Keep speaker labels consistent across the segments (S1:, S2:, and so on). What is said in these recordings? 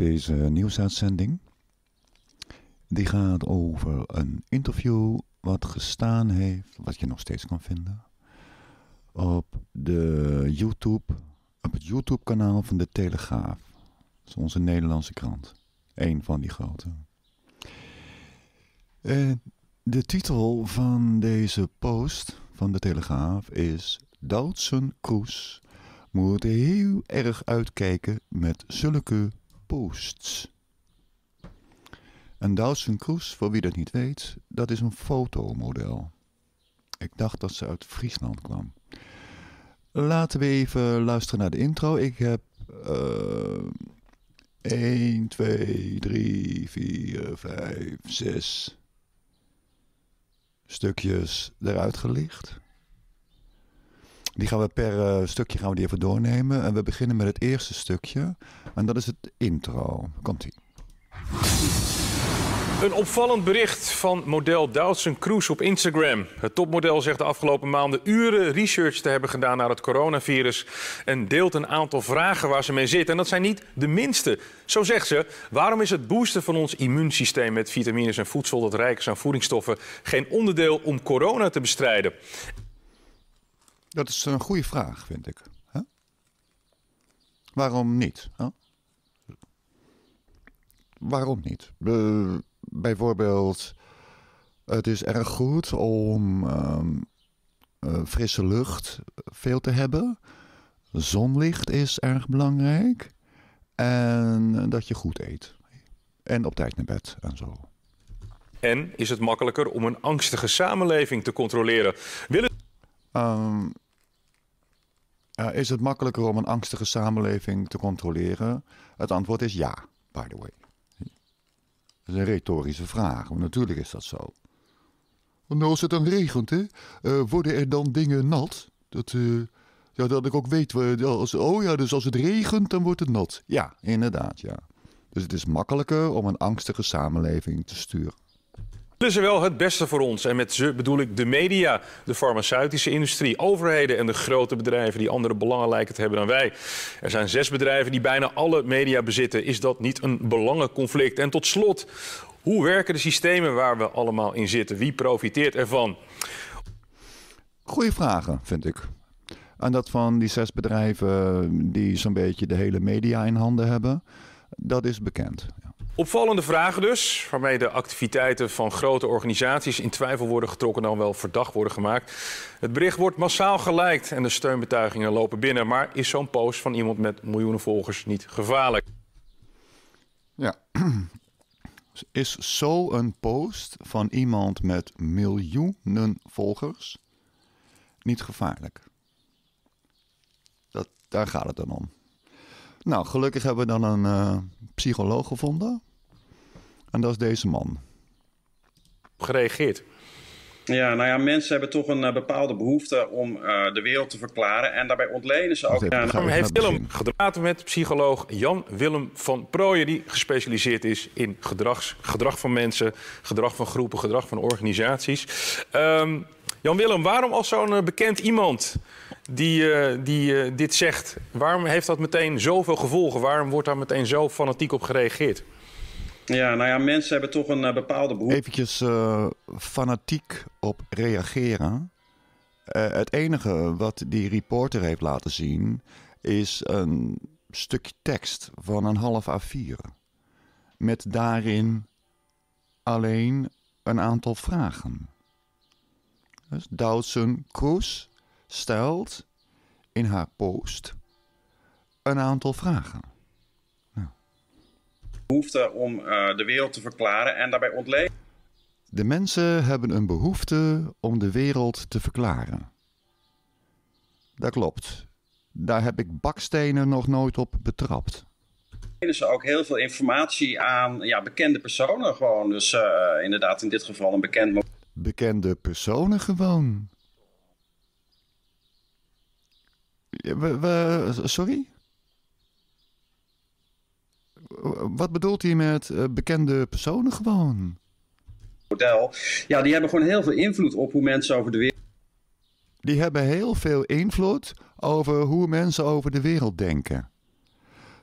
S1: Deze nieuwsuitzending die gaat over een interview wat gestaan heeft, wat je nog steeds kan vinden, op, de YouTube, op het YouTube-kanaal van De Telegraaf. Dat is onze Nederlandse krant. een van die grote. Eh, de titel van deze post van de Telegraaf is Doudsen Kroes moet heel erg uitkijken met zulke posts. Een Dawson Kroes, voor wie dat niet weet, dat is een fotomodel. Ik dacht dat ze uit Friesland kwam. Laten we even luisteren naar de intro. Ik heb uh, 1, 2, 3, 4, 5, 6 stukjes eruit gelicht. Die gaan we per eh, stukje gaan we die even doornemen. En we beginnen met het eerste stukje. En dat is het intro. Komt-ie.
S2: Een opvallend bericht van model Dawson Cruz op Instagram. Het topmodel zegt de afgelopen maanden uren research te hebben gedaan naar het coronavirus. En deelt een aantal vragen waar ze mee zit. En dat zijn niet de minste. Zo zegt ze: waarom is het boosten van ons immuunsysteem met vitamines en voedsel dat rijk is aan voedingsstoffen geen onderdeel om corona te bestrijden?
S1: Dat is een goede vraag, vind ik. Waarom niet? Waarom niet? bijvoorbeeld, het is erg goed om ehm, eh, frisse lucht veel te hebben. Zonlicht is erg belangrijk. En dat je goed eet. En op tijd naar bed en zo.
S2: En is het makkelijker om een angstige samenleving te controleren? Willen...
S1: Um, ehm, eh, is het makkelijker om een angstige samenleving te controleren? Het antwoord is ja, by the way. Dat is een retorische vraag, maar natuurlijk is dat zo. Nou, als het dan regent, hè, eh, worden er dan dingen nat? Dat, eh, ja, dat ik ook weet, als, oh ja, dus als het regent, dan wordt het nat. Ja, inderdaad, ja. Dus het is makkelijker om een angstige samenleving te sturen
S2: willen ze wel het beste voor ons. En met ze bedoel ik de media, de farmaceutische industrie, overheden en de grote bedrijven die andere belangen lijken te hebben dan wij. Er zijn zes bedrijven die bijna alle media bezitten. Is dat niet een belangenconflict? En tot slot, hoe werken de systemen waar we allemaal in zitten? Wie profiteert ervan?
S1: Goeie vragen, vind ik. En dat van die zes bedrijven die zo'n beetje de hele media in handen hebben, dat is bekend.
S2: Opvallende vragen dus, waarmee de activiteiten van grote organisaties in twijfel worden getrokken, dan wel verdacht worden gemaakt. Het bericht wordt massaal gelijkt en de steunbetuigingen lopen binnen. Maar is zo'n post van iemand met miljoenen volgers niet gevaarlijk?
S1: Ja. Is zo'n post van iemand met miljoenen volgers niet gevaarlijk? Dat, daar gaat het dan om. Nou, gelukkig hebben we dan een eh, psycholoog gevonden. En dat is deze man.
S2: Gereageerd.
S3: Ja, nou ja, mensen hebben toch een eh, bepaalde behoefte om eh, de wereld te verklaren. En daarbij ontlenen ze ook... Daarom nou, heeft Willem
S2: gedraten met psycholoog Jan-Willem van Prooijen... die gespecialiseerd is in gedrags, gedrag van mensen, gedrag van groepen, gedrag van organisaties. Um, Jan-Willem, waarom als zo'n eh, bekend iemand die, eh, die eh, dit zegt... waarom heeft dat meteen zoveel gevolgen? Waarom wordt daar meteen zo fanatiek op gereageerd?
S3: Ja, nou ja, mensen hebben toch een bepaalde behoefte. Eventjes
S1: fanatiek op reageren. het enige wat die reporter heeft laten zien... is een stukje tekst van een half A4. Met daarin alleen een aantal vragen dus Dawson Kroes, stelt in haar post een aantal vragen. Ja.
S3: Behoefte om eh, de wereld te verklaren en daarbij ontleden.
S1: De mensen hebben een behoefte om de wereld te verklaren. Dat klopt. Daar heb ik bakstenen nog nooit op betrapt.
S3: Ze ze ook heel veel informatie aan ja, bekende personen gewoon. Dus eh, inderdaad in dit geval een bekend
S1: bekende personen gewoon. We, sorry? Wat bedoelt hij met eh, bekende personen gewoon?
S3: Model. Ja, die hebben gewoon heel veel invloed op hoe mensen over de wereld.
S1: Die hebben heel veel invloed over hoe mensen over de wereld denken.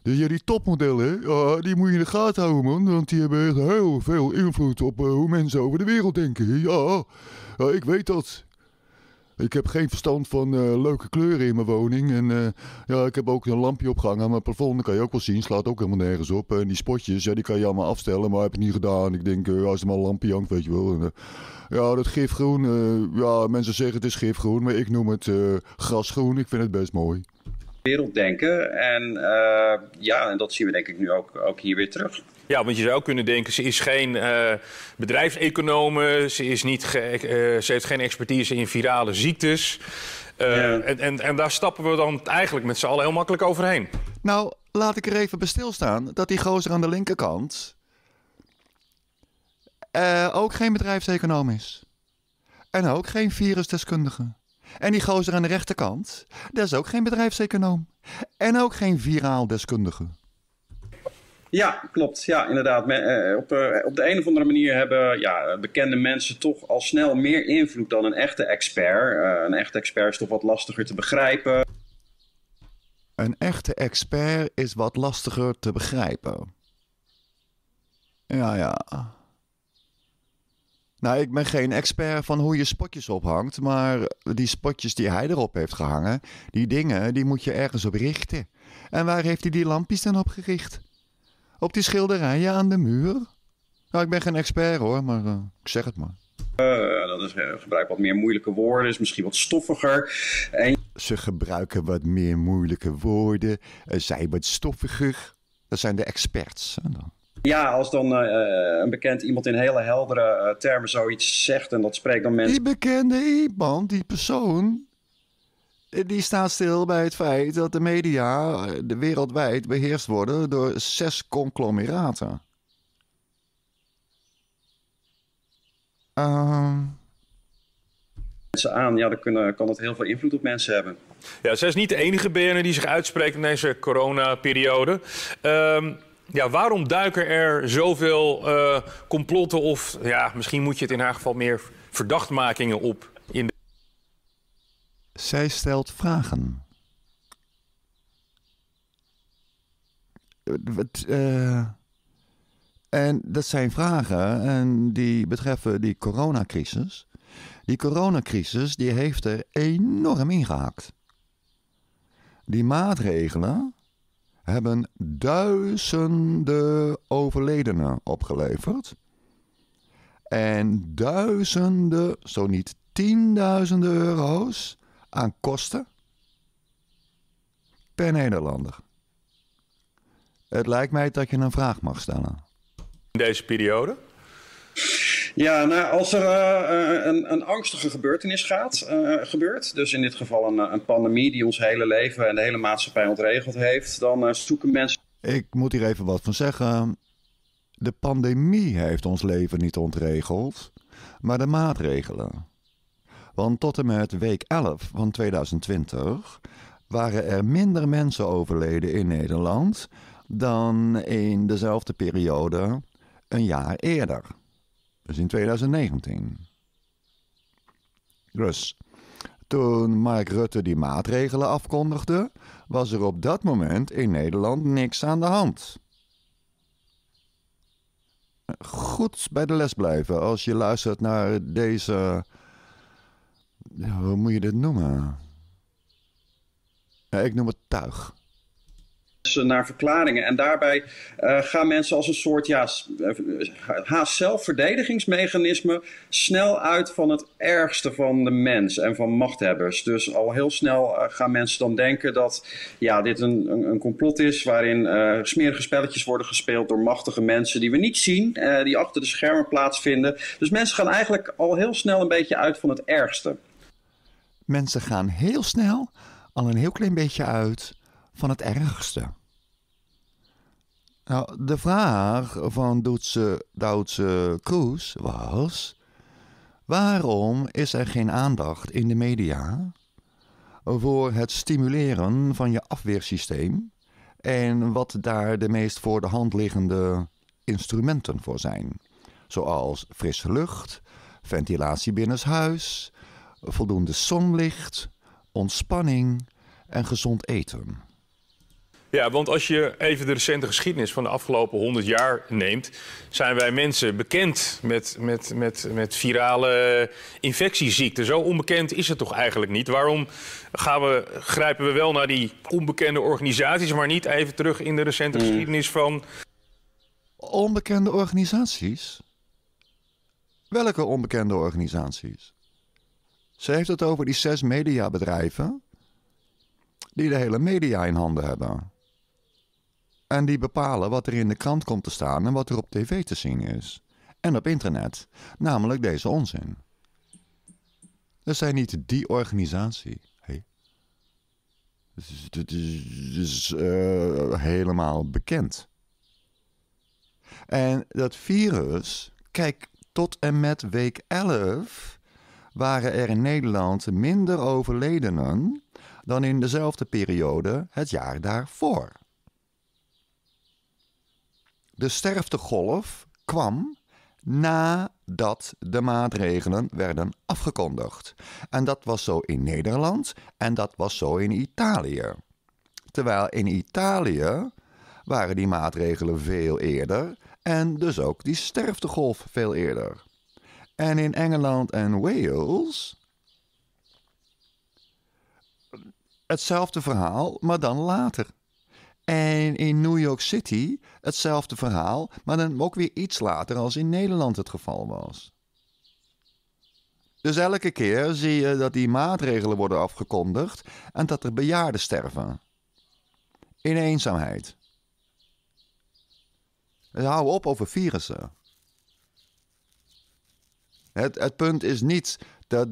S1: Dus ja, die topmodellen, uh, die moet je in de gaten houden, man. Want die hebben echt heel veel invloed op eh, hoe mensen over de wereld denken. Ja, eh, ik weet dat. Ik heb geen verstand van leuke kleuren in mijn woning. En ja, ik heb ook een lampje opgehangen aan mijn plafond. Dat kan je ook wel zien. Slaat ook helemaal nergens op. En die spotjes, ja, die kan je allemaal afstellen. Maar heb ik niet gedaan. Ik denk, als er maar een lampje hangt, weet je wel. En, ja, dat gifgroen. ja, mensen zeggen het is gifgroen. Maar ik noem het grasgroen. Ik vind het best mooi
S2: wereld denken. En eh, ja, en dat zien we denk ik nu ook, ook hier weer terug. Ja, want je zou kunnen denken, ze is geen uh, eh, bedrijfseconome, ze, is niet ge, eh, ze heeft geen expertise in virale ziektes. en, en, en daar stappen we dan eigenlijk met z'n allen heel makkelijk overheen.
S1: Nou, laat ik er even bij stilstaan dat die gozer aan de linkerkant ook geen bedrijfseconoom is. En ook geen virusdeskundige. En die gozer aan de rechterkant, dat is ook geen bedrijfseconoom. En ook geen viraal deskundige.
S3: Ja, klopt. Ja, inderdaad. Eh, eh, op, de een of andere manier hebben ja, eh, bekende mensen toch al snel meer invloed dan een echte expert. een echte expert is toch wat lastiger te begrijpen.
S1: Een echte expert is wat lastiger te begrijpen. Ja, ja. Nou, ik ben geen expert van hoe je spotjes ophangt, maar die spotjes die hij erop heeft gehangen, die dingen, die moet je ergens op richten. En waar heeft hij die lampjes dan op gericht? Op die schilderijen aan de muur? Nou, ik ben geen expert hoor, maar eh, ik zeg het maar.
S3: Eh, dat is, eh, gebruik wat meer moeilijke woorden, is misschien wat stoffiger. En... Ze gebruiken
S1: wat meer moeilijke woorden, zijn wat stoffiger. Dat zijn de experts.
S3: En dan. Ja, als dan eh, eh, een bekend iemand in hele heldere eh, termen zoiets zegt en dat spreekt dan mensen...
S1: Die bekende iemand, die persoon, die staat stil bij het feit dat de media wereldwijd beheerst worden door zes conglomeraten. Uh...
S3: Mensen aan, ja, dan kan dat heel veel invloed op mensen hebben.
S2: Ja, zij is niet de enige BN'er die zich uitspreekt in deze coronaperiode. Ehm ja, waarom duiken er zoveel eh, complotten of ja, misschien moet je het in haar geval meer verdachtmakingen op? In de...
S1: Zij stelt vragen. Eh, eh, en dat zijn vragen en die betreffen die coronacrisis. Die coronacrisis die heeft er enorm ingehakt. Die maatregelen hebben duizenden overledenen opgeleverd. En duizenden, zo niet tienduizenden euro's aan kosten per Nederlander. Het lijkt mij dat je een vraag mag stellen.
S2: In deze periode? Ja, nou, als er eh,
S3: eh, een, een, angstige gebeurtenis gaat, eh, gebeurt, dus in dit geval een, een, pandemie die ons hele leven en de hele maatschappij ontregeld heeft, dan zoeken mensen.
S1: Ik moet hier even wat van zeggen. De pandemie heeft ons leven niet ontregeld, maar de maatregelen. Want tot en met week 11 van 2020 waren er minder mensen overleden in Nederland dan in dezelfde periode een jaar eerder. Dus in 2019. Dus toen Mark Rutte die maatregelen afkondigde, was er op dat moment in Nederland niks aan de hand. Goed bij de les blijven als je luistert naar deze. hoe moet je dit noemen? ik noem het tuig
S3: naar verklaringen. En daarbij eh, gaan mensen als een soort ja, eh, haast zelfverdedigingsmechanisme snel uit van het ergste van de mens en van machthebbers. Dus al heel snel eh, gaan mensen dan denken dat ja, dit een, een, complot is waarin uh, smerige spelletjes worden gespeeld door machtige mensen die we niet zien, die achter de schermen plaatsvinden. Dus mensen gaan eigenlijk al heel snel een beetje uit van het ergste.
S1: Mensen gaan heel snel al een heel klein beetje uit van het ergste. Nou, de vraag van Duitse Duitse Kroes was: waarom is er geen aandacht in de media voor het stimuleren van je afweersysteem en wat daar de meest voor de hand liggende instrumenten voor zijn? Zoals frisse lucht, ventilatie binnenshuis, voldoende zonlicht, ontspanning en gezond eten.
S2: Ja, want als je even de recente geschiedenis van de afgelopen 100 jaar neemt, zijn wij mensen bekend met, met, met, met virale infectieziekten. Zo onbekend is het toch eigenlijk niet? Waarom gaan we, grijpen we wel naar die onbekende organisaties, maar niet even terug in de recente mm. geschiedenis van.
S1: Onbekende organisaties? Welke onbekende organisaties? Ze heeft het over die zes mediabedrijven die de hele media in handen hebben. En die bepalen wat er in de krant komt te staan en wat er op tv te zien is. En op internet, namelijk deze onzin. Dat zijn niet die organisatie. Dus dit is dus, eh, helemaal bekend. En dat virus, kijk, tot en met week 11 waren er in Nederland minder overledenen dan in dezelfde periode het jaar daarvoor. De sterftegolf kwam nadat de maatregelen werden afgekondigd. En dat was zo in Nederland en dat was zo in Italië. Terwijl in Italië waren die maatregelen veel eerder en dus ook die sterftegolf veel eerder. En in Engeland en Wales. Hetzelfde verhaal, maar dan later. En in New York City hetzelfde verhaal, maar dan ook weer iets later als in Nederland het geval was. Dus elke keer zie je dat die maatregelen worden afgekondigd en dat er bejaarden sterven. In eenzaamheid. Dus hou op over virussen. Het, het punt is niet dat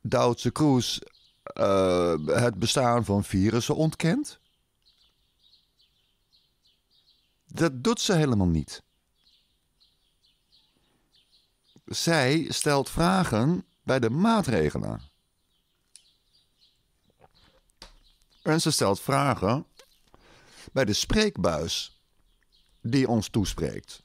S1: Duitse Kroes eh, het bestaan van virussen ontkent. Dat doet ze helemaal niet. Zij stelt vragen bij de maatregelen. En ze stelt vragen bij de spreekbuis die ons toespreekt.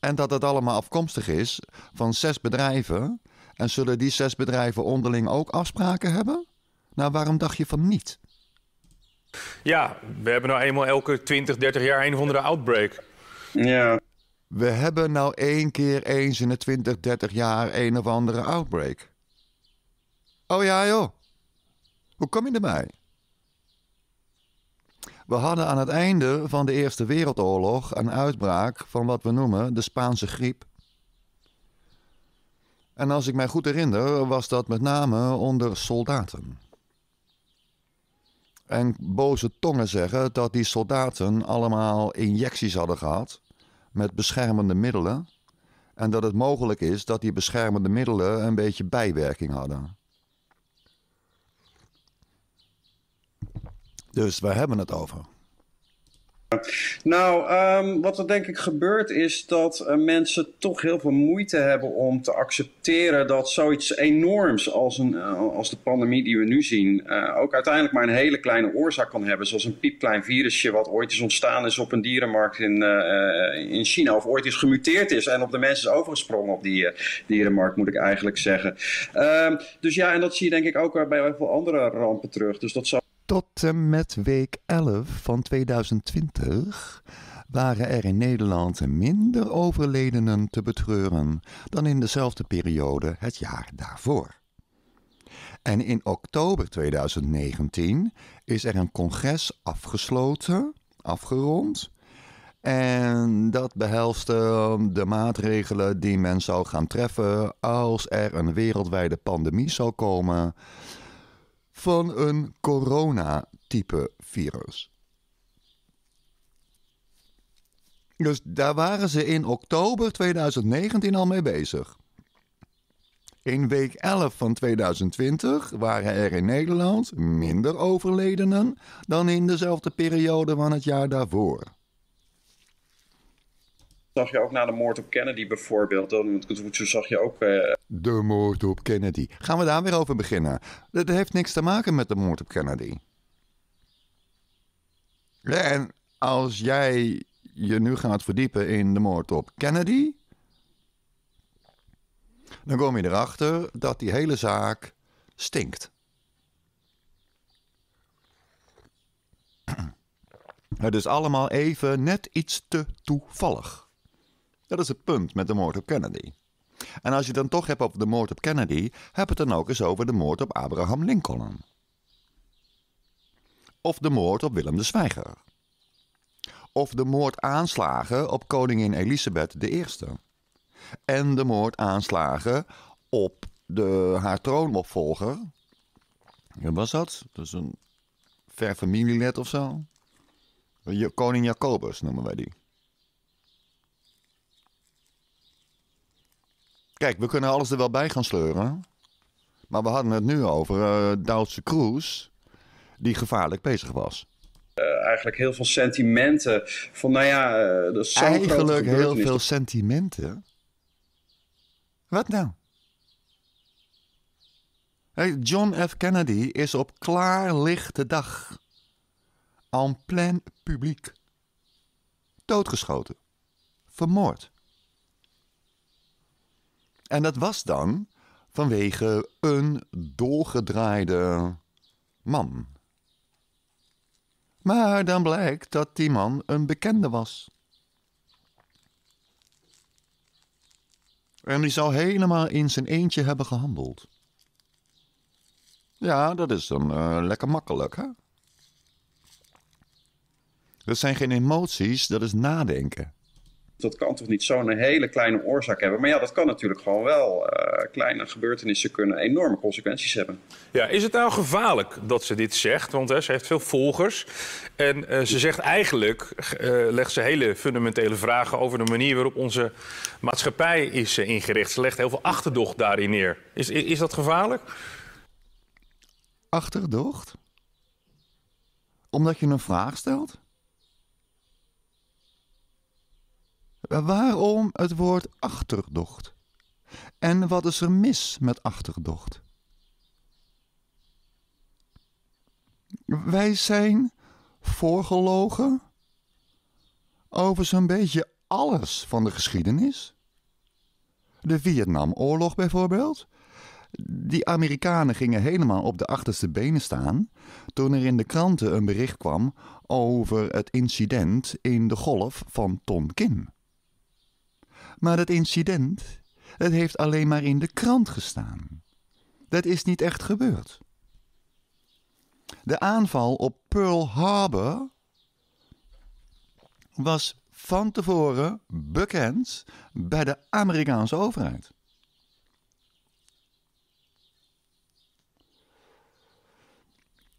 S1: En dat het allemaal afkomstig is van zes bedrijven. En zullen die zes bedrijven onderling ook afspraken hebben? Nou, waarom dacht je van niet?
S2: Ja, we hebben nou eenmaal elke 20, 30 jaar een of andere outbreak.
S1: Ja. We hebben nou één keer eens in de 20, 30 jaar een of andere outbreak. Oh ja, joh. Hoe kom je erbij? We hadden aan het einde van de Eerste Wereldoorlog een uitbraak van wat we noemen de Spaanse griep. En als ik mij goed herinner, was dat met name onder soldaten. En boze tongen zeggen dat die soldaten allemaal injecties hadden gehad met beschermende middelen. En dat het mogelijk is dat die beschermende middelen een beetje bijwerking hadden. Dus we hebben het over?
S3: Nou, ehm, wat er denk ik gebeurt is dat eh, mensen toch heel veel moeite hebben om te accepteren dat zoiets enorms als, een, eh, als de pandemie die we nu zien, eh, ook uiteindelijk maar een hele kleine oorzaak kan hebben. Zoals een piepklein virusje wat ooit is ontstaan is op een dierenmarkt in, in China of ooit is gemuteerd is en op de mensen is overgesprongen op die dierenmarkt, moet ik eigenlijk zeggen. Ehm, dus ja, en dat zie je denk ik ook bij heel veel andere rampen terug. Dus dat zal.
S1: Tot en met week 11 van 2020 waren er in Nederland minder overledenen te betreuren dan in dezelfde periode het jaar daarvoor. En in oktober 2019 is er een congres afgesloten, afgerond. En dat behelste de maatregelen die men zou gaan treffen als er een wereldwijde pandemie zou komen van een coronatype virus. Dus daar waren ze in oktober 2019 al mee bezig. In week 11 van 2020 waren er in Nederland minder overledenen dan in dezelfde periode van het jaar daarvoor
S3: zag je ook na de moord op Kennedy bijvoorbeeld. Dan zag je ook... Eh, de
S1: moord op Kennedy. Gaan we daar weer over beginnen? Dat heeft niks te maken met de moord op Kennedy. En als jij je nu gaat verdiepen in de moord op Kennedy... dan kom je erachter dat die hele zaak stinkt. Het is allemaal even net iets te toevallig. Dat is het punt met de moord op Kennedy. En als je het dan toch hebt over de moord op Kennedy, heb het dan ook eens over de moord op Abraham Lincoln. Of de moord op Willem de Zwijger. Of de moord aanslagen op koningin Elisabeth I. En de moord aanslagen op de, haar troonopvolger. Wie was dat? Dat is een verfamilieled of zo. Koning Jacobus noemen wij die. Kijk, we kunnen alles er wel bij gaan sleuren. Maar we hadden het nu over uh, Duitse Kroes, die gevaarlijk bezig was.
S3: Eh, eigenlijk heel veel sentimenten. Van nou ja, dat eh, is Eigenlijk heel veel
S1: sentimenten? Wat nou? John F. Kennedy is op klaarlichte dag, en plein publiek, doodgeschoten, vermoord. En dat was dan vanwege een doorgedraaide man. Maar dan blijkt dat die man een bekende was. En die zou helemaal in zijn eentje hebben gehandeld. Ja, dat is dan eh, lekker makkelijk, hè? Dat zijn geen emoties, dat is nadenken
S3: dat kan toch niet zo'n hele kleine oorzaak hebben. Maar ja, dat kan natuurlijk gewoon wel. Eh, kleine gebeurtenissen kunnen enorme consequenties hebben.
S2: Ja, is het nou gevaarlijk dat ze dit zegt? Want hè, ze heeft veel volgers. En eh, ze zegt eigenlijk, uh, legt ze hele fundamentele vragen over de manier waarop onze maatschappij is ingericht. Ze legt heel veel achterdocht daarin neer. Is, is, is dat gevaarlijk? Achterdocht?
S1: Omdat je een vraag stelt? Waarom het woord achterdocht? En wat is er mis met achterdocht? Wij zijn voorgelogen over zo'n beetje alles van de geschiedenis. De Vietnamoorlog bijvoorbeeld. Die Amerikanen gingen helemaal op de achterste benen staan toen er in de kranten een bericht kwam over het incident in de golf van Tonkin. Maar dat incident, het heeft alleen maar in de krant gestaan. Dat is niet echt gebeurd. De aanval op Pearl Harbor was van tevoren bekend bij de Amerikaanse overheid.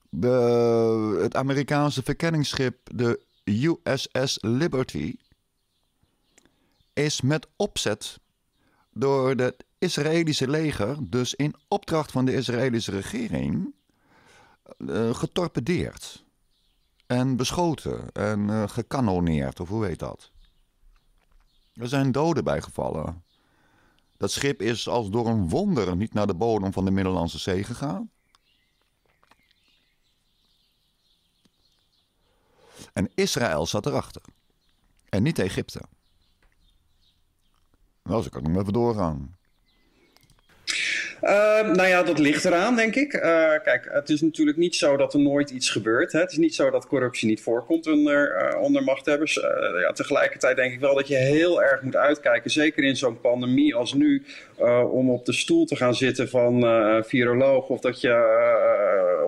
S1: De, het Amerikaanse verkenningsschip, de USS Liberty, is met opzet door het Israëlische leger, dus in opdracht van de Israëlische regering, eh, getorpedeerd. En beschoten en eh, gekanoneerd, of hoe heet dat? Er zijn doden bijgevallen. Dat schip is als door een wonder niet naar de bodem van de Middellandse Zee gegaan. En Israël zat erachter. En niet Egypte. Nou, zo kan nog even doorgaan.
S3: Ehm, nou ja, dat ligt eraan, denk ik. Eh, kijk, het is natuurlijk niet zo dat er nooit iets gebeurt. Hè? Het is niet zo dat corruptie niet voorkomt onder, eh, onder machthebbers. Eh, ja, tegelijkertijd denk ik wel dat je heel erg moet uitkijken, zeker in zo'n pandemie als nu, om op de stoel te gaan zitten van viroloog of dat je,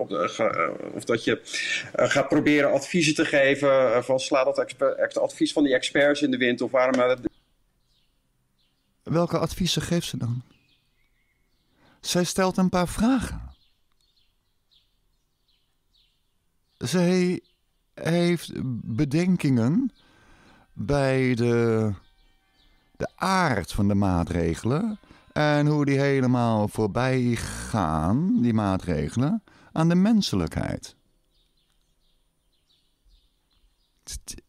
S3: op de, of dat je gaat proberen adviezen te geven van sla dat advies van die experts in de wind of waarom
S1: Welke adviezen geeft ze dan? Zij stelt een paar vragen. Zij heeft bedenkingen bij de, de aard van de maatregelen en hoe die helemaal voorbij gaan, die maatregelen, aan de menselijkheid.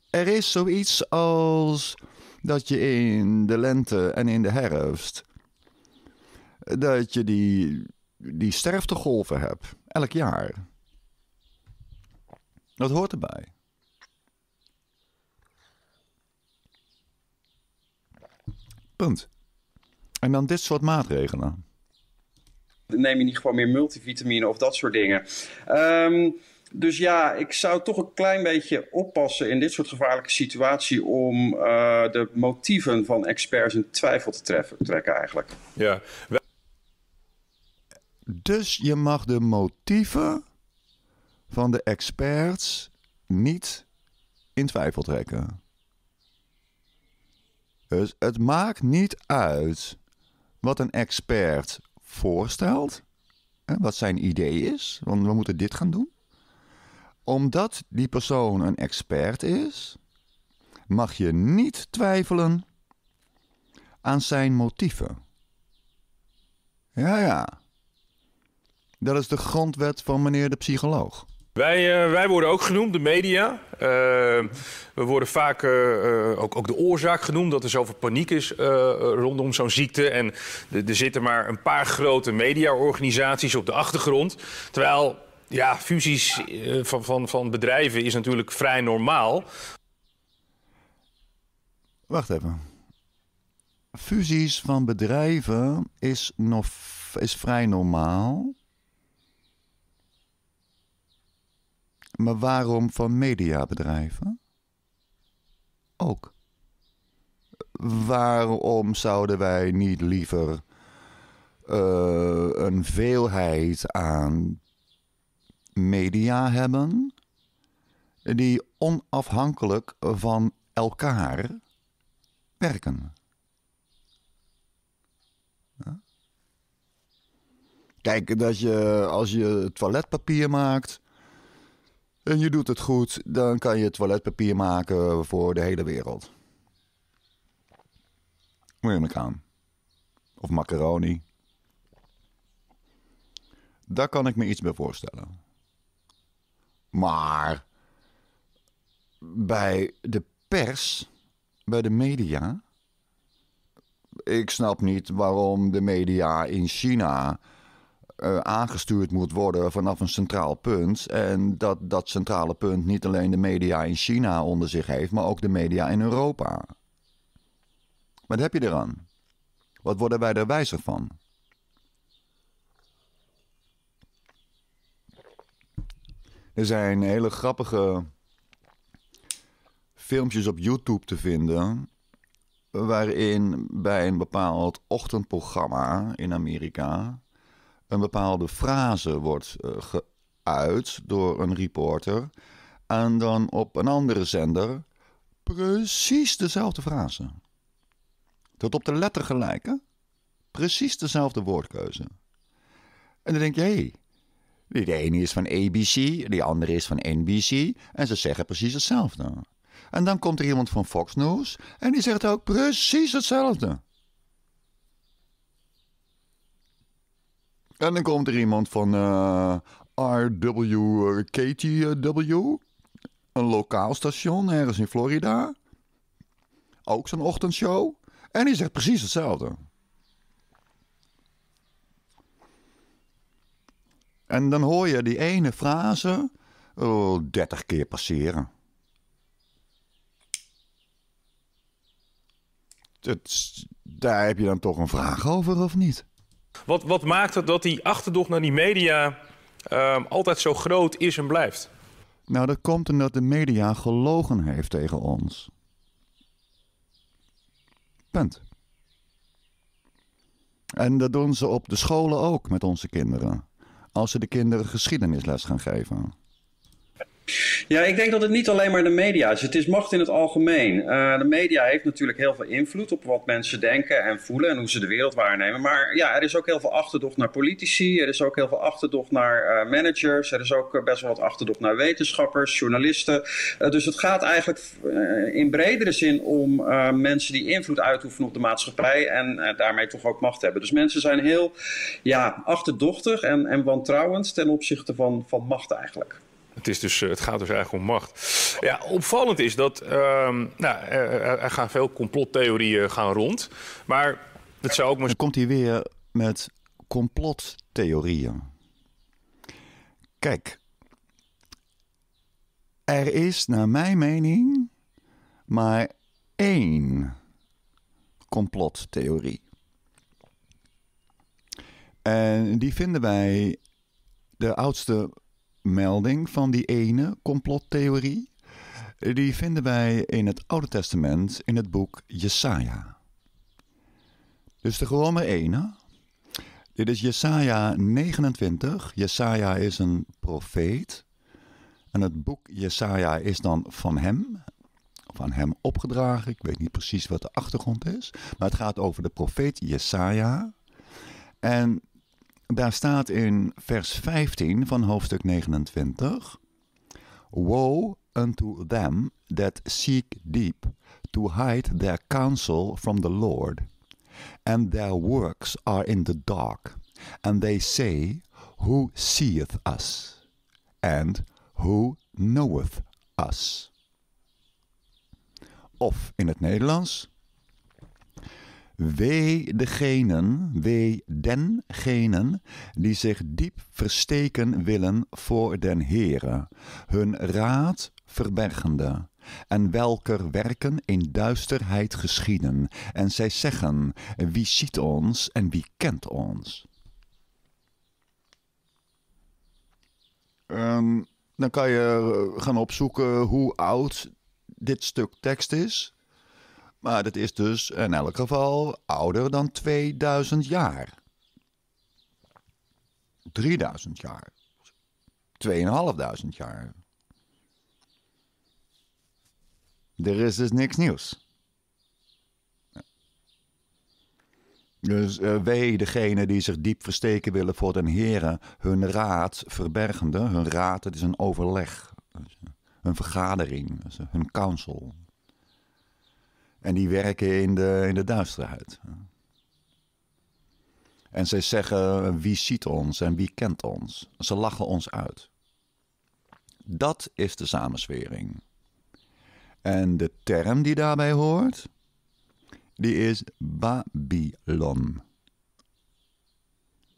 S1: Er is zoiets als dat je in de lente en in de herfst dat je die, die sterftegolven hebt. Elk jaar. Dat hoort erbij. Punt. En dan dit soort maatregelen.
S3: Neem je niet gewoon meer multivitamine of dat soort dingen. Um, dus ja, ik zou toch een klein beetje oppassen in dit soort gevaarlijke situatie om eh, de motieven van experts in twijfel te trekken eigenlijk.
S2: Ja.
S1: Dus je mag de motieven van de experts niet in twijfel trekken. Dus het maakt niet uit wat een expert voorstelt, wat zijn idee is, want we moeten dit gaan doen omdat die persoon een expert is, mag je niet twijfelen aan zijn motieven. Ja, ja. Dat is de grondwet van meneer de psycholoog.
S2: Wij, eh, wij worden ook genoemd, de media. Eh, we worden vaak eh, ook, ook, de oorzaak genoemd dat er zoveel paniek is rondom zo'n ziekte. En er zitten maar een paar grote mediaorganisaties op de achtergrond. Terwijl ja, fusies eh, van, van, van bedrijven is natuurlijk vrij normaal.
S1: Wacht even. Fusies van bedrijven is, nog, is vrij normaal. Maar waarom van mediabedrijven? Ook. Waarom zouden wij niet liever eh, een veelheid aan media hebben die onafhankelijk van elkaar werken. Kijk, dat je, als je toiletpapier maakt en je doet het goed, dan kan je toiletpapier maken voor de hele wereld. Neem ik aan. Of macaroni. Daar kan ik me iets bij voorstellen. Maar bij de pers, bij de media. Ik snap niet waarom de media in China eh, aangestuurd moet worden vanaf een centraal punt. En dat dat centrale punt niet alleen de media in China onder zich heeft, maar ook de media in Europa. Wat heb je eraan? Wat worden wij er wijzer van? Er zijn hele grappige filmpjes op YouTube te vinden. Waarin bij een bepaald ochtendprogramma in Amerika. een bepaalde frase wordt eh, geuit door een reporter. En dan op een andere zender precies dezelfde frase. Tot op de letter gelijk, Precies dezelfde woordkeuze. En dan denk je, hé, de ene is van ABC, de andere is van NBC. En ze zeggen precies hetzelfde. En dan komt er iemand van Fox News en die zegt ook precies hetzelfde. En dan komt er iemand van eh, RWKTW, een lokaal station ergens in Florida. Ook zo'n ochtendshow. En die zegt precies hetzelfde. En dan hoor je die ene frase oh, dertig keer passeren. daar heb je dan toch een vraag over, of niet?
S2: Wat, wat maakt het dat die achterdocht naar die media ehm, altijd zo groot is en blijft?
S1: Nou, dat komt omdat de media gelogen heeft tegen ons. Punt. En dat doen ze op de scholen ook met onze kinderen als ze de kinderen geschiedenisles gaan geven?
S3: Ja, ik denk dat het niet alleen maar de media is. Het is macht in het algemeen. Eh, de media heeft natuurlijk heel veel invloed op wat mensen denken en voelen en hoe ze de wereld waarnemen. Maar ja, er is ook heel veel achterdocht naar politici. Er is ook heel veel achterdocht naar eh, managers. Er is ook eh, best wel wat achterdocht naar wetenschappers, journalisten. dus het gaat eigenlijk in bredere zin om mensen die invloed uitoefenen op de maatschappij en daarmee toch ook macht hebben. Dus mensen zijn heel ja, achterdochtig en, en wantrouwend ten opzichte van, van macht eigenlijk. Het, is dus,
S2: eh, het gaat dus eigenlijk om macht. Ja, opvallend is dat ehm, nou, er, gaan veel complottheorieën eh, gaan rond. Maar het zou ook Dan komt hij weer met
S1: complottheorieën. Kijk, er is naar mijn mening maar één complottheorie. En die vinden wij de oudste melding van die ene complottheorie, die vinden wij in het Oude Testament in het boek Jesaja. Dus de gewone ene. Dit is Jesaja 29. Jesaja is een profeet. En het boek Jesaja is dan van hem, van hem opgedragen. Ik weet niet precies wat de achtergrond is. Maar het gaat over de profeet Jesaja. En daar staat in vers 15 van hoofdstuk 29: Woe unto them that seek deep to hide their counsel from the Lord, and their works are in the dark, and they say, Who seeth us? And who knoweth us? Of in het Nederlands. Wee degenen, wee dengenen die zich diep versteken willen voor den Heere, hun raad verbergende, en welker werken in duisterheid geschieden, en zij zeggen, wie ziet ons en wie kent ons? Ehm, dan kan je eh, gaan opzoeken hoe oud dit stuk tekst is. Maar dat is dus in elk geval ouder dan 2000 jaar. 3000 jaar. 2500 jaar. Er is dus niks nieuws. Dus uh, wij, degene die zich diep versteken willen voor den heren, hun raad verbergende, hun raad, het is een overleg, een vergadering, hun council. En die werken in de, in de duisterheid. En zij zeggen: wie ziet ons en wie kent ons? Ze lachen ons uit. Dat is de samenswering. En de term die daarbij hoort, die is Babylon.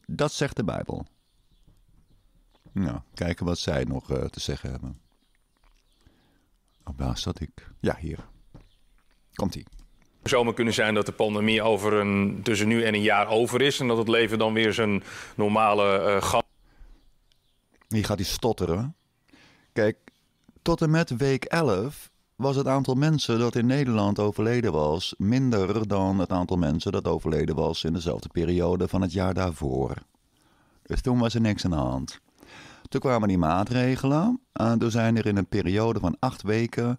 S1: Dat zegt de Bijbel. Nou, kijken wat zij nog eh, te zeggen hebben. Oh, waar zat ik? Ja, hier. Komt-ie.
S2: Het zou maar kunnen zijn dat de pandemie over een, tussen nu en een jaar over is. En dat het leven dan weer zijn normale uh, gang.
S1: Hier gaat hij stotteren. Kijk, tot en met week 11 was het aantal mensen dat in Nederland overleden was minder dan het aantal mensen dat overleden was in dezelfde periode van het jaar daarvoor. Dus toen was er niks aan de hand. Toen kwamen die maatregelen en eh, toen zijn er in een periode van acht weken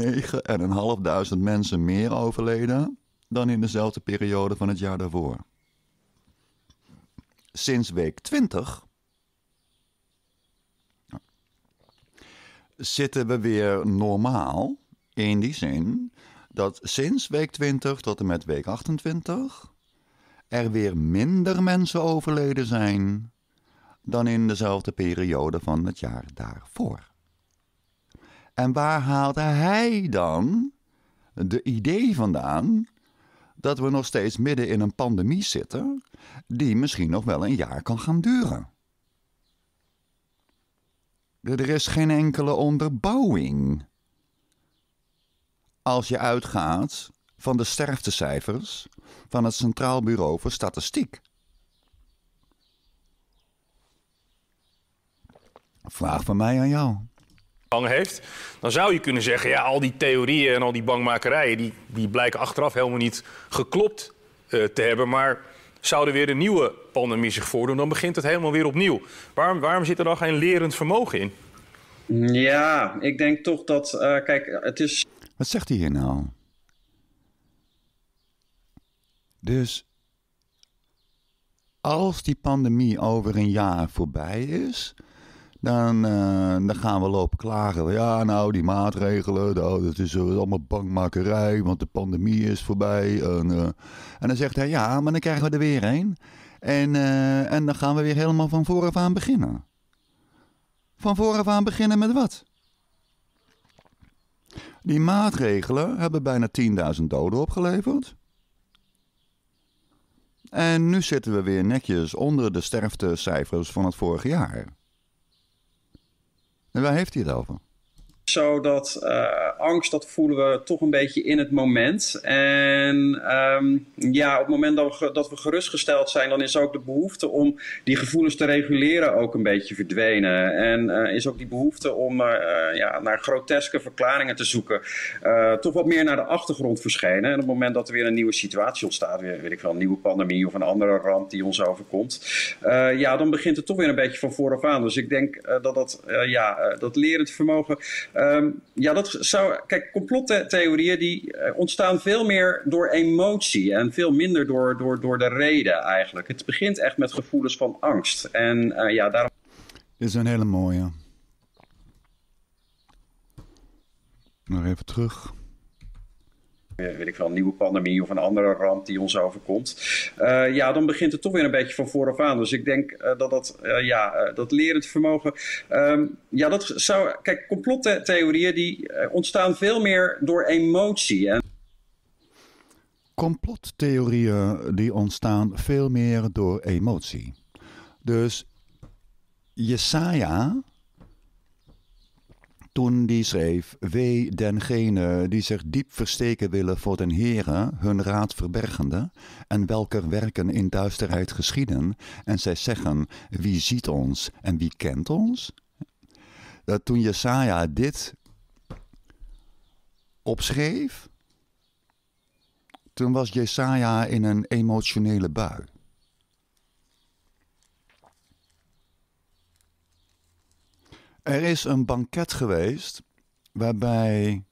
S1: 9.500 mensen meer overleden dan in dezelfde periode van het jaar daarvoor. Sinds week 20 zitten we weer normaal in die zin dat sinds week 20 tot en met week 28 er weer minder mensen overleden zijn dan in dezelfde periode van het jaar daarvoor. En waar haalde hij dan de idee vandaan dat we nog steeds midden in een pandemie zitten, die misschien nog wel een jaar kan gaan duren? Er is geen enkele onderbouwing. Als je uitgaat van de sterftecijfers van het Centraal Bureau voor Statistiek. Vraag van mij aan jou
S2: heeft, dan zou je kunnen zeggen, ja, al die theorieën en al die bangmakerijen, die, die blijken achteraf helemaal niet geklopt eh, te hebben. Maar zou er weer een nieuwe pandemie zich voordoen, dan begint het helemaal weer opnieuw. Waarom, waarom zit er dan geen lerend vermogen in? Ja, ik denk toch dat, eh, kijk, het is.
S1: Wat zegt hij hier nou? Dus als die pandemie over een jaar voorbij is, dan, eh, dan gaan we lopen klagen. Ja, nou, die maatregelen, nou, dat is eh, allemaal bangmakerij, want de pandemie is voorbij. En, eh, en dan zegt hij, ja, maar dan krijgen we er weer een. En, en dan gaan we weer helemaal van vooraf aan beginnen. Van vooraf aan beginnen met wat? Die maatregelen hebben bijna 10.000 doden opgeleverd. En nu zitten we weer netjes onder de sterftecijfers van het vorige jaar. En waar heeft hij het
S3: over? zo dat eh, angst, dat voelen we toch een beetje in het moment. En ehm, ja, op het moment dat we, dat we gerustgesteld zijn, dan is ook de behoefte om die gevoelens te reguleren ook een beetje verdwenen. En eh, is ook die behoefte om eh, ja, naar groteske verklaringen te zoeken, toch wat meer naar de achtergrond verschenen. En op het moment dat er weer een nieuwe situatie ontstaat, weer, weet ik wel, een nieuwe pandemie of een andere ramp die ons overkomt, ja, dan begint het toch weer een beetje van vooraf aan. Dus ik denk dat dat, ja, dat lerend vermogen Ehm, ja, dat zou. Kijk, complottheorieën die eh, ontstaan veel meer door emotie en veel minder door, door, door de reden eigenlijk. Het begint echt met gevoelens van angst. En eh, ja, daarom.
S1: Dit is een hele mooie. Nog even terug.
S3: Eh, weet ik wel, een nieuwe pandemie of een andere ramp die ons overkomt. Eh, ja, dan begint het toch weer een beetje van vooraf aan. Dus ik denk eh, dat dat, ja, dat lerend vermogen. Ehm, ja, dat zou. Kijk, complottheorieën die ontstaan veel meer door emotie.
S1: Complottheorieën die ontstaan veel meer door emotie. Dus Jesaja toen die schreef: Wee dengene die zich diep versteken willen voor den Heere, hun raad verbergende, en welker werken in duisterheid geschieden, en zij zeggen: Wie ziet ons en wie kent ons? Dat toen Jesaja dit opschreef, toen was Jesaja in een emotionele bui. Er is een banket geweest waarbij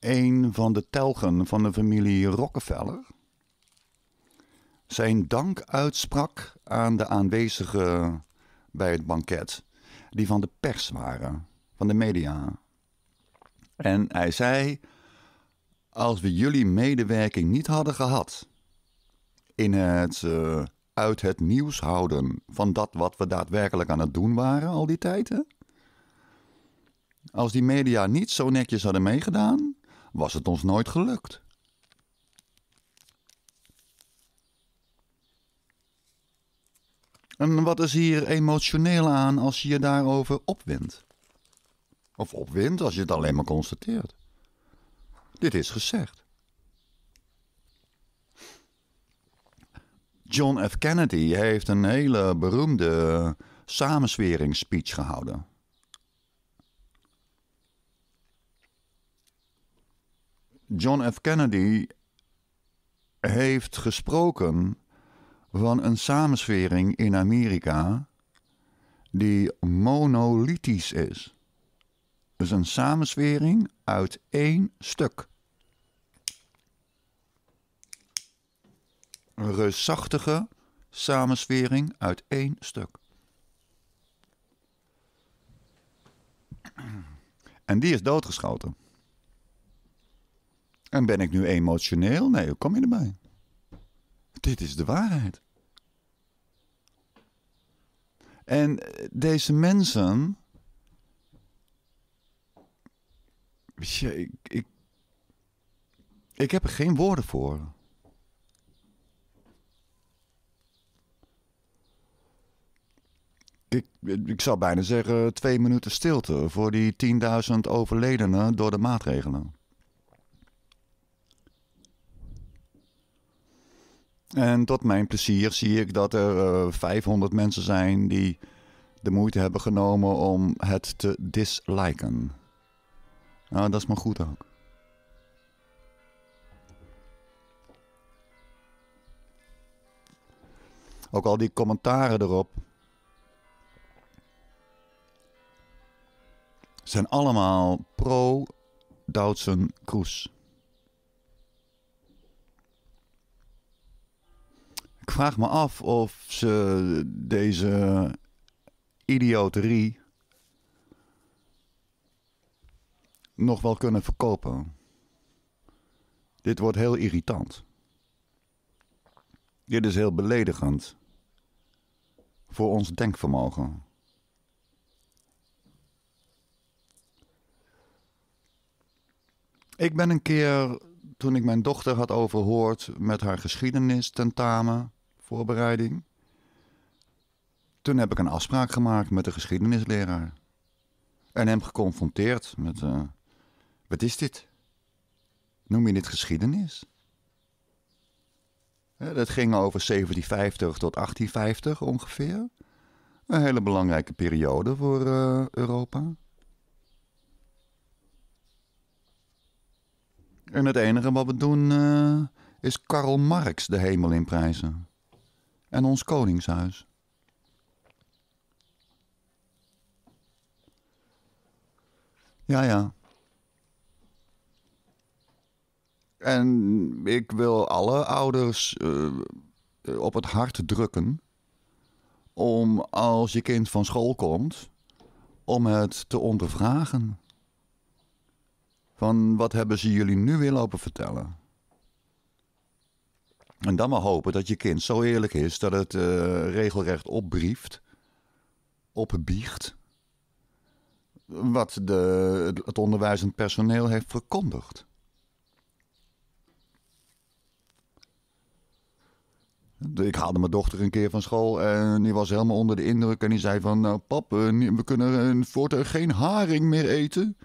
S1: een van de telgen van de familie Rockefeller zijn dank uitsprak aan de aanwezigen bij het banket, die van de pers waren, van de media. En hij zei: Als we jullie medewerking niet hadden gehad in het eh, uit het nieuws houden van dat wat we daadwerkelijk aan het doen waren al die tijden als die media niet zo netjes hadden meegedaan, was het ons nooit gelukt. En wat is hier emotioneel aan als je je daarover opwindt? Of opwindt als je het alleen maar constateert. Dit is gezegd. John F. Kennedy heeft een hele beroemde samensweringsspeech gehouden. John F. Kennedy heeft gesproken van een samenswering in Amerika die monolithisch is. Dus een samenswering uit één stuk. Een reusachtige samenswering uit één stuk. En die is doodgeschoten. En ben ik nu emotioneel? Nee, hoe kom je erbij? Dit is de waarheid. En eh, deze mensen. ik, ik, ik heb er geen woorden voor. Ik, ik zou bijna zeggen twee minuten stilte voor die 10.000 overledenen door de maatregelen. En tot mijn plezier zie ik dat er 500 eh, mensen zijn die de moeite hebben genomen om het te disliken. Nou, dat is maar goed ook. Ook al die commentaren erop. Zijn allemaal pro doutsen Kroes. Ik vraag me af of ze deze idioterie nog wel kunnen verkopen. Dit wordt heel irritant. Dit is heel beledigend voor ons denkvermogen. Ik ben een keer toen ik mijn dochter had overhoord met haar geschiedenis tentamen voorbereiding. Toen heb ik een afspraak gemaakt met de geschiedenisleraar. En hem geconfronteerd met: eh, Wat is dit? Noem je dit geschiedenis? Dat ging over 1750 tot 1850 ongeveer. Een hele belangrijke periode voor eh, Europa. En het enige wat we doen eh, is Karl Marx de hemel in prijzen. En ons koningshuis. Ja, ja. En ik wil alle ouders eh, eh, op het hart drukken om als je kind van school komt, om het te ondervragen. Van wat hebben ze jullie nu weer lopen vertellen? En dan maar hopen dat je kind zo eerlijk is dat het eh, regelrecht opbrieft, opbiecht, wat de, het onderwijzend personeel heeft verkondigd. Ik haalde mijn dochter een keer van school en die was helemaal onder de indruk. En die zei van, nou pap, eh, we kunnen eh, voortaan geen haring meer eten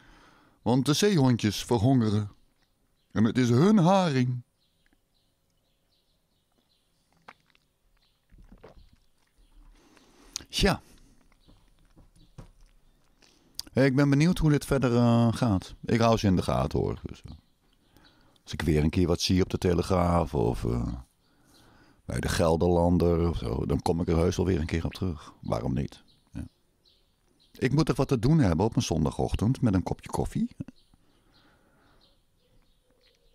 S1: want de zeehondjes verhongeren. En het is hun haring. Tja. Ik ben benieuwd hoe dit verder eh, gaat. Ik hou ze in de gaten hoor. Dus, eh, als ik weer een keer wat zie op de Telegraaf of eh, bij de Gelderlander of zo, dan kom ik er heus wel weer een keer op terug. Waarom niet? Ik moet toch wat te doen hebben op een zondagochtend met een kopje koffie?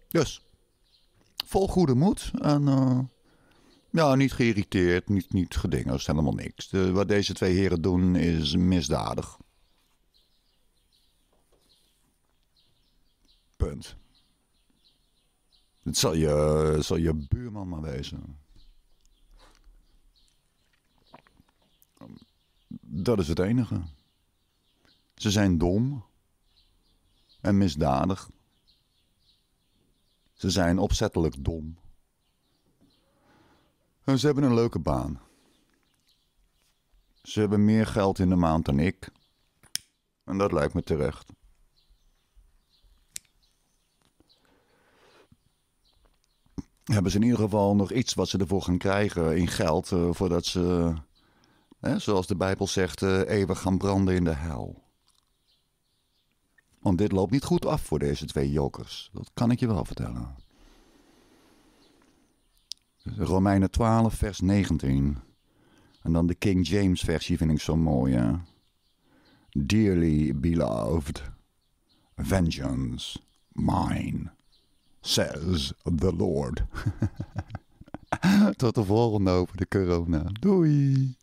S1: Dus, vol goede moed en uh, ja, niet geïrriteerd, niet, niet gedingers, helemaal niks. wat deze twee heren doen is misdadig. Punt. Het zal je, zal je buurman maar wezen. Dat is het enige. Ze zijn dom en misdadig. Ze zijn opzettelijk dom. En ze hebben een leuke baan. Ze hebben meer geld in de maand dan ik. En dat lijkt me terecht. Hebben ze in ieder geval nog iets wat ze ervoor gaan krijgen in geld, eh, voordat ze, hè, zoals de Bijbel zegt, uh, eeuwig gaan branden in de hel. Want dit loopt niet goed af voor deze twee jokers. Dat kan ik je wel vertellen. Romeinen 12, vers 19. En dan de King James versie vind ik zo mooi. Dearly beloved, vengeance mine, says the Lord. Tot de volgende over de corona. Doei!